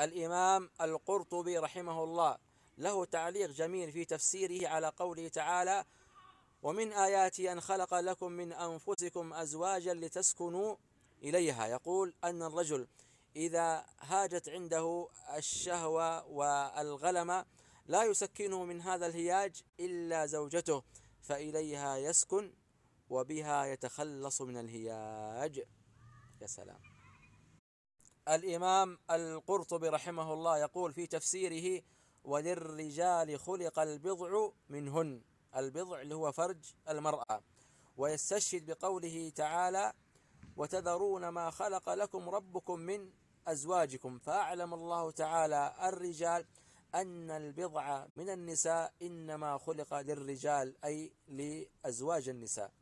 الإمام القرطبي رحمه الله له تعليق جميل في تفسيره على قوله تعالى ومن آياتي أن خلق لكم من أنفسكم أزواجا لتسكنوا إليها يقول أن الرجل إذا هاجت عنده الشهوة والغلمة لا يسكنه من هذا الهياج إلا زوجته فإليها يسكن وبها يتخلص من الهياج يا سلام الإمام القرطبي رحمه الله يقول في تفسيره وللرجال خلق البضع منهن البضع اللي هو فرج المرأة ويستشهد بقوله تعالى وتذرون ما خلق لكم ربكم من أزواجكم فأعلم الله تعالى الرجال أن البضع من النساء إنما خلق للرجال أي لأزواج النساء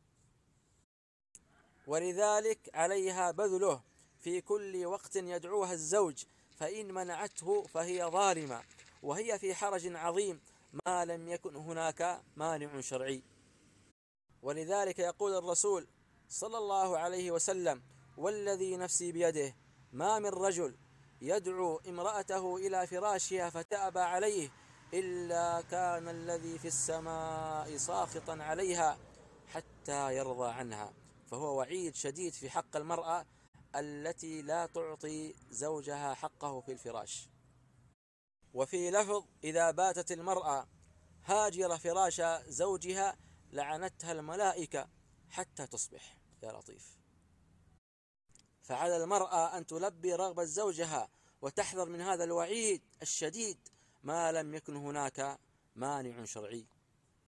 ولذلك عليها بذله في كل وقت يدعوها الزوج فإن منعته فهي ظالمة وهي في حرج عظيم ما لم يكن هناك مانع شرعي ولذلك يقول الرسول صلى الله عليه وسلم والذي نفسي بيده ما من رجل يدعو امرأته إلى فراشها فتأبى عليه إلا كان الذي في السماء ساخطا عليها حتى يرضى عنها فهو وعيد شديد في حق المرأة التي لا تعطي زوجها حقه في الفراش وفي لفظ إذا باتت المرأة هاجر فراش زوجها لعنتها الملائكة حتى تصبح يا لطيف فعلى المرأة أن تلبي رغبة زوجها وتحذر من هذا الوعيد الشديد ما لم يكن هناك مانع شرعي